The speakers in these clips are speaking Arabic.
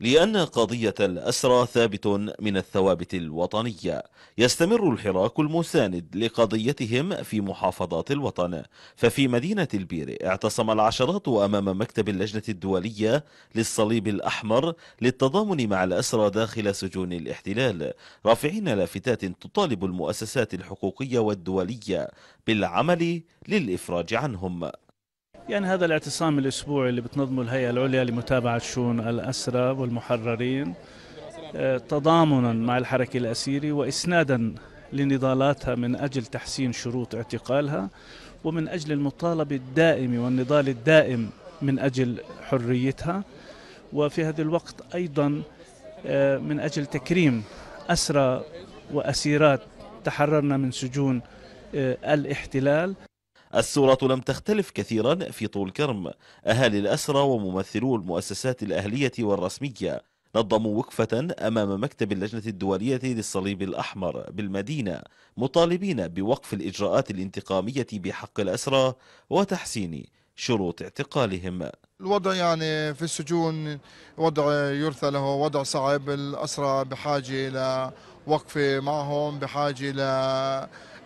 لأن قضية الأسرى ثابت من الثوابت الوطنية يستمر الحراك المساند لقضيتهم في محافظات الوطن ففي مدينة البير اعتصم العشرات أمام مكتب اللجنة الدولية للصليب الأحمر للتضامن مع الأسرى داخل سجون الاحتلال رافعين لافتات تطالب المؤسسات الحقوقية والدولية بالعمل للإفراج عنهم يعني هذا الاعتصام الأسبوعي اللي بتنظمه الهيئة العليا لمتابعة شؤون الأسرى والمحررين آه، تضامنا مع الحركة الأسيري وإسنادا لنضالاتها من أجل تحسين شروط اعتقالها ومن أجل المطالبة الدائمة والنضال الدائم من أجل حريتها وفي هذا الوقت أيضا آه، من أجل تكريم أسرى وأسيرات تحررنا من سجون آه، الاحتلال الصورة لم تختلف كثيرا في طول كرم أهالي الأسرة وممثلو المؤسسات الأهلية والرسمية نظموا وقفة أمام مكتب اللجنة الدولية للصليب الأحمر بالمدينة مطالبين بوقف الإجراءات الانتقامية بحق الأسرى وتحسين شروط اعتقالهم الوضع يعني في السجون وضع يرثى له وضع صعب الأسرى بحاجة إلى وقفة معهم بحاجة إلى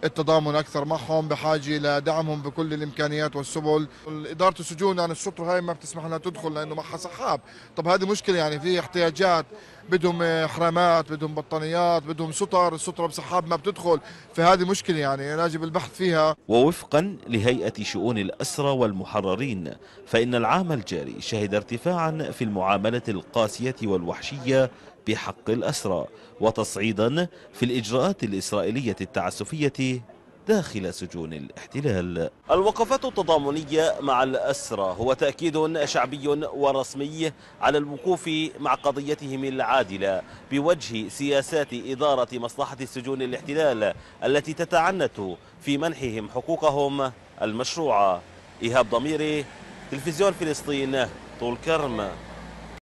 التضامن اكثر معهم بحاجه لدعمهم بكل الامكانيات والسبل اداره السجون يعني الشرطه هاي ما بتسمح لها تدخل لانه معها سحاب طب هذه مشكله يعني في احتياجات بدهم حرامات بدهم بطانيات بدهم سطر السترة بسحاب ما بتدخل فهذه مشكلة يعني يجب البحث فيها ووفقا لهيئة شؤون الأسرى والمحررين فإن العام الجاري شهد ارتفاعا في المعاملة القاسية والوحشية بحق الأسرى وتصعيدا في الإجراءات الإسرائيلية التعسفية داخل سجون الاحتلال الوقفات التضامنية مع الأسرى هو تأكيد شعبي ورسمي على الوقوف مع قضيتهم العادلة بوجه سياسات إدارة مصلحة سجون الاحتلال التي تتعنت في منحهم حقوقهم المشروعة إيهاب ضميري تلفزيون فلسطين طول كرم